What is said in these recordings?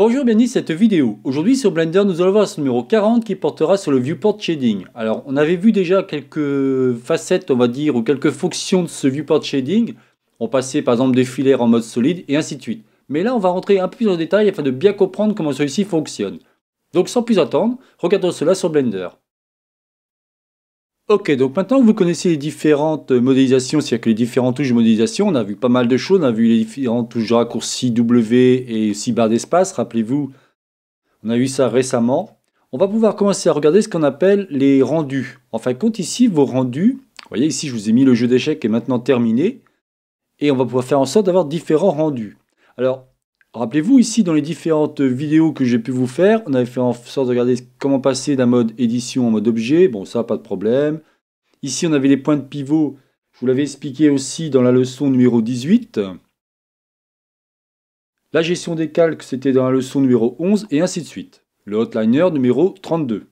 Bonjour, bienvenue à cette vidéo. Aujourd'hui sur Blender, nous allons voir ce numéro 40 qui portera sur le viewport shading. Alors, on avait vu déjà quelques facettes, on va dire, ou quelques fonctions de ce viewport shading. On passait par exemple des filaires en mode solide et ainsi de suite. Mais là, on va rentrer un peu plus en détail afin de bien comprendre comment celui-ci fonctionne. Donc, sans plus attendre, regardons cela sur Blender. Ok, donc maintenant que vous connaissez les différentes modélisations, c'est-à-dire que les différentes touches de modélisation, on a vu pas mal de choses, on a vu les différentes touches de raccourci W et aussi barres d'espace, rappelez-vous, on a vu ça récemment. On va pouvoir commencer à regarder ce qu'on appelle les rendus. En fin de compte, ici, vos rendus, vous voyez ici, je vous ai mis le jeu d'échecs est maintenant terminé, et on va pouvoir faire en sorte d'avoir différents rendus. Alors, Rappelez-vous ici dans les différentes vidéos que j'ai pu vous faire, on avait fait en sorte de regarder comment passer d'un mode édition en mode objet, bon ça pas de problème. Ici on avait les points de pivot, je vous l'avais expliqué aussi dans la leçon numéro 18. La gestion des calques c'était dans la leçon numéro 11 et ainsi de suite. Le hotliner numéro 32.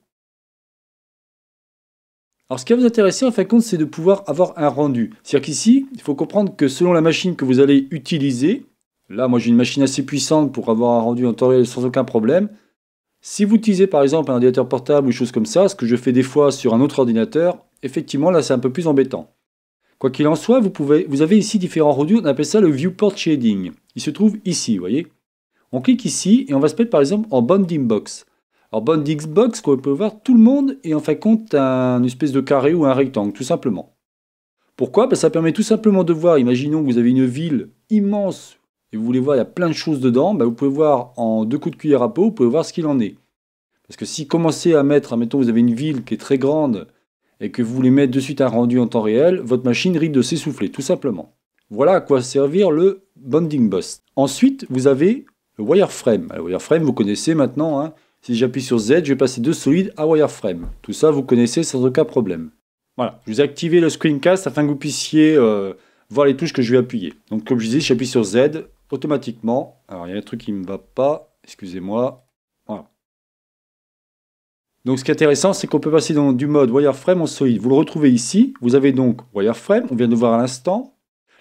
Alors ce qui va vous intéresser en fin de compte c'est de pouvoir avoir un rendu. C'est-à-dire qu'ici il faut comprendre que selon la machine que vous allez utiliser, Là, moi j'ai une machine assez puissante pour avoir un rendu en temps réel sans aucun problème. Si vous utilisez par exemple un ordinateur portable ou chose comme ça, ce que je fais des fois sur un autre ordinateur, effectivement là c'est un peu plus embêtant. Quoi qu'il en soit, vous, pouvez, vous avez ici différents rendus, on appelle ça le viewport shading. Il se trouve ici, vous voyez. On clique ici et on va se mettre par exemple en bounding box. Alors bounding box, on peut voir, tout le monde et en fait de compte un espèce de carré ou un rectangle, tout simplement. Pourquoi Parce que Ça permet tout simplement de voir, imaginons que vous avez une ville immense vous voulez voir, il y a plein de choses dedans, ben, vous pouvez voir en deux coups de cuillère à peau, vous pouvez voir ce qu'il en est. Parce que si commencez à mettre, admettons, vous avez une ville qui est très grande et que vous voulez mettre de suite un rendu en temps réel, votre machine risque de s'essouffler, tout simplement. Voilà à quoi servir le Bonding Bust. Ensuite, vous avez le wireframe. Le wireframe, vous connaissez maintenant. Hein. Si j'appuie sur Z, je vais passer de solide à wireframe. Tout ça, vous connaissez sans aucun problème. Voilà, je vous ai activé le screencast afin que vous puissiez euh, voir les touches que je vais appuyer. Donc, comme je disais, j'appuie sur Z, automatiquement. Alors il y a un truc qui ne me va pas, excusez-moi. Voilà. Donc ce qui est intéressant, c'est qu'on peut passer dans, du mode wireframe en solide. Vous le retrouvez ici. Vous avez donc wireframe, on vient de voir à l'instant.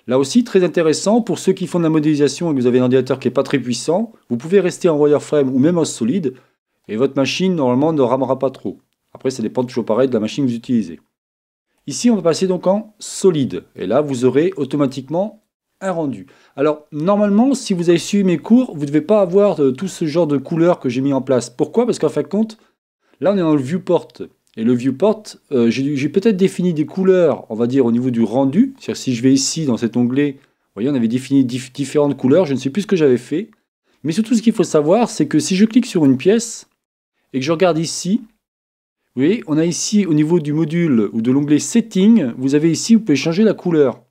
Là aussi, très intéressant, pour ceux qui font de la modélisation et que vous avez un ordinateur qui n'est pas très puissant, vous pouvez rester en wireframe ou même en solide, et votre machine, normalement, ne ramera pas trop. Après, ça dépend toujours pareil de la machine que vous utilisez. Ici, on va passer donc en solide, et là, vous aurez automatiquement rendu. Alors normalement, si vous avez suivi mes cours, vous ne devez pas avoir euh, tout ce genre de couleurs que j'ai mis en place. Pourquoi Parce qu'en fin de compte, là on est dans le viewport. Et le viewport, euh, j'ai peut-être défini des couleurs, on va dire, au niveau du rendu. cest si je vais ici dans cet onglet, voyez, on avait défini différentes couleurs, je ne sais plus ce que j'avais fait. Mais surtout, ce qu'il faut savoir, c'est que si je clique sur une pièce et que je regarde ici, vous voyez, on a ici au niveau du module ou de l'onglet Setting, vous avez ici, vous pouvez changer la couleur.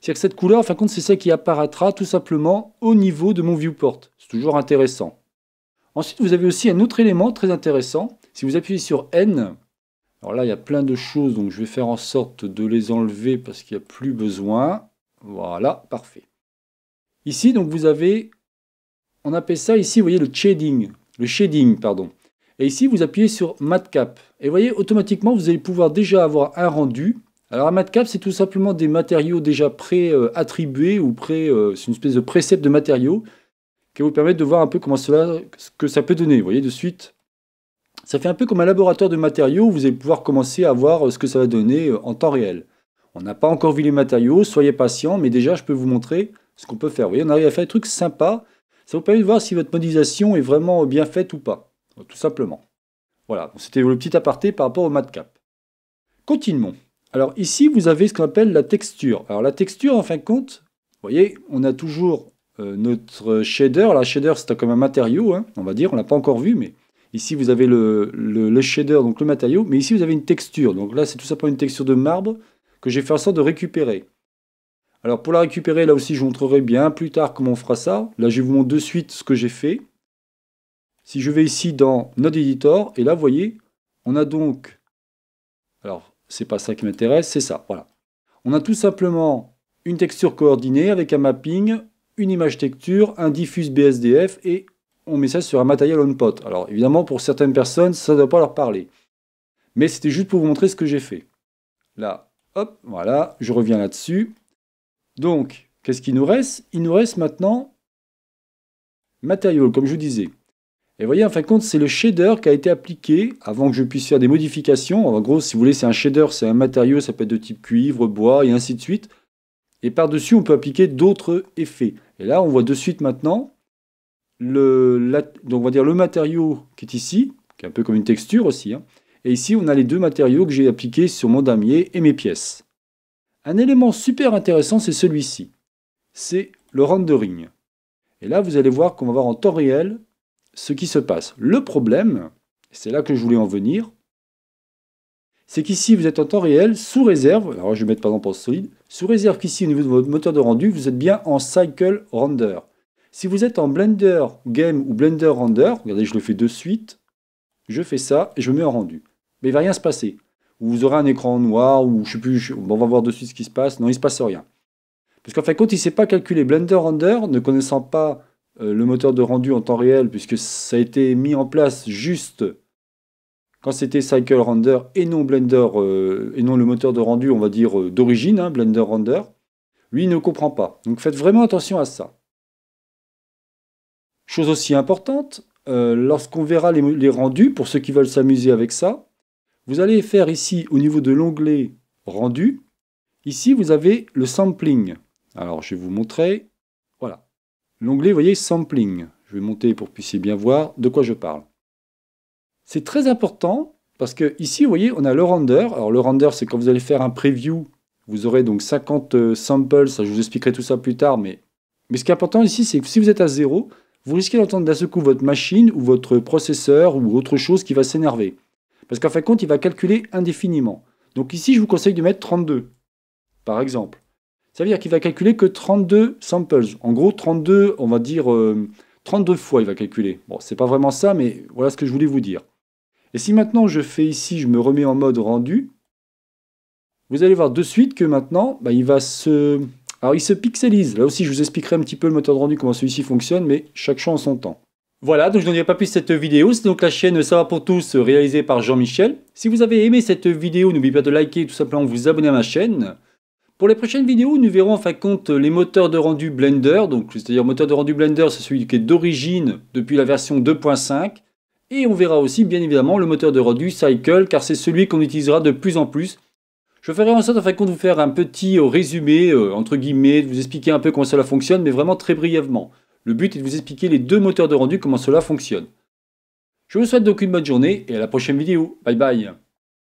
C'est-à-dire que cette couleur, en fin de compte, c'est celle qui apparaîtra tout simplement au niveau de mon viewport. C'est toujours intéressant. Ensuite, vous avez aussi un autre élément très intéressant. Si vous appuyez sur N, alors là, il y a plein de choses, donc je vais faire en sorte de les enlever parce qu'il n'y a plus besoin. Voilà, parfait. Ici, donc vous avez, on appelle ça ici, vous voyez, le shading. Le shading, pardon. Et ici, vous appuyez sur Matcap. Et vous voyez, automatiquement, vous allez pouvoir déjà avoir un rendu alors un matcap, c'est tout simplement des matériaux déjà pré-attribués ou pré, euh, c'est une espèce de précepte de matériaux qui vous permettre de voir un peu comment cela, ce que ça peut donner. Vous voyez, de suite, ça fait un peu comme un laboratoire de matériaux où vous allez pouvoir commencer à voir euh, ce que ça va donner euh, en temps réel. On n'a pas encore vu les matériaux, soyez patients, mais déjà je peux vous montrer ce qu'on peut faire. Vous voyez, on arrive à faire des trucs sympas. Ça vous permet de voir si votre modélisation est vraiment bien faite ou pas, tout simplement. Voilà, c'était le petit aparté par rapport au matcap. Continuons. Alors ici, vous avez ce qu'on appelle la texture. Alors la texture, en fin de compte, vous voyez, on a toujours euh, notre shader. La shader, c'est comme un matériau, hein, on va dire. On l'a pas encore vu, mais ici, vous avez le, le, shader, donc le matériau. Mais ici, vous avez une texture. Donc là, c'est tout simplement une texture de marbre que j'ai fait en sorte de récupérer. Alors pour la récupérer, là aussi, je vous montrerai bien plus tard comment on fera ça. Là, je vous montre de suite ce que j'ai fait. Si je vais ici dans Node Editor, et là, vous voyez, on a donc... Alors, c'est pas ça qui m'intéresse, c'est ça. Voilà. On a tout simplement une texture coordinée avec un mapping, une image texture, un diffuse BSDF et on met ça sur un matériel on-pot. Alors évidemment, pour certaines personnes, ça ne doit pas leur parler. Mais c'était juste pour vous montrer ce que j'ai fait. Là, hop, voilà, je reviens là-dessus. Donc, qu'est-ce qu'il nous reste Il nous reste maintenant Material, comme je vous disais. Et vous voyez, en fin de compte, c'est le shader qui a été appliqué avant que je puisse faire des modifications. En gros, si vous voulez, c'est un shader, c'est un matériau, ça peut être de type cuivre, bois, et ainsi de suite. Et par-dessus, on peut appliquer d'autres effets. Et là, on voit de suite maintenant le, on va dire le matériau qui est ici, qui est un peu comme une texture aussi. Hein. Et ici, on a les deux matériaux que j'ai appliqués sur mon damier et mes pièces. Un élément super intéressant, c'est celui-ci. C'est le rendering. Et là, vous allez voir qu'on va voir en temps réel ce qui se passe. Le problème, c'est là que je voulais en venir, c'est qu'ici vous êtes en temps réel, sous réserve, alors je vais mettre par exemple en solide, sous réserve qu'ici au niveau de votre moteur de rendu, vous êtes bien en cycle render. Si vous êtes en Blender Game ou Blender Render, regardez, je le fais de suite, je fais ça et je mets en rendu. Mais il va rien se passer. Vous aurez un écran noir ou je sais plus, on va voir de suite ce qui se passe. Non, il se passe rien. Parce qu'en fin de compte, il ne sait pas calculer Blender Render, ne connaissant pas euh, le moteur de rendu en temps réel, puisque ça a été mis en place juste quand c'était Cycle Render et non Blender, euh, et non le moteur de rendu, on va dire, euh, d'origine, hein, Blender Render, lui ne comprend pas. Donc faites vraiment attention à ça. Chose aussi importante, lorsqu'on verra les rendus, pour ceux qui veulent s'amuser avec ça, vous allez faire ici, au niveau de l'onglet rendu, ici vous avez le sampling. Alors je vais vous montrer l'onglet, voyez, sampling. Je vais monter pour que vous puissiez bien voir de quoi je parle. C'est très important parce que ici, vous voyez, on a le render. Alors le render, c'est quand vous allez faire un preview, vous aurez donc 50 euh, samples. je vous expliquerai tout ça plus tard. Mais, mais ce qui est important ici, c'est que si vous êtes à zéro, vous risquez d'entendre d'un seul coup votre machine ou votre processeur ou autre chose qui va s'énerver. Parce qu'en fin de compte, il va calculer indéfiniment. Donc ici, je vous conseille de mettre 32, par exemple. Ça veut dire qu'il va calculer que 32 samples. En gros, 32, on va dire 32 euh, fois, il va calculer. Bon, c'est pas vraiment ça, mais voilà ce que je voulais vous dire. Et si maintenant je fais ici, je me remets en mode rendu, vous allez voir de suite que maintenant, bah, il va se... Alors, il se pixelise. Là aussi, je vous expliquerai un petit peu le moteur de rendu, comment celui-ci fonctionne, mais chaque champ en son temps. Voilà, donc je n'en dirai pas plus cette vidéo. C'est donc la chaîne Ça va pour tous, réalisée par Jean-Michel. Si vous avez aimé cette vidéo, n'oubliez pas de liker, et tout simplement vous abonner à ma chaîne. Pour les prochaines vidéos, nous verrons en fin de compte les moteurs de rendu Blender. Donc, c'est-à-dire moteur de rendu Blender, c'est celui qui est d'origine depuis la version 2.5. Et on verra aussi, bien évidemment, le moteur de rendu Cycle, car c'est celui qu'on utilisera de plus en plus. Je ferai en sorte, en fin de compte, de vous faire un petit euh, résumé, euh, entre guillemets, de vous expliquer un peu comment cela fonctionne, mais vraiment très brièvement. Le but est de vous expliquer les deux moteurs de rendu, comment cela fonctionne. Je vous souhaite donc une bonne journée et à la prochaine vidéo. Bye bye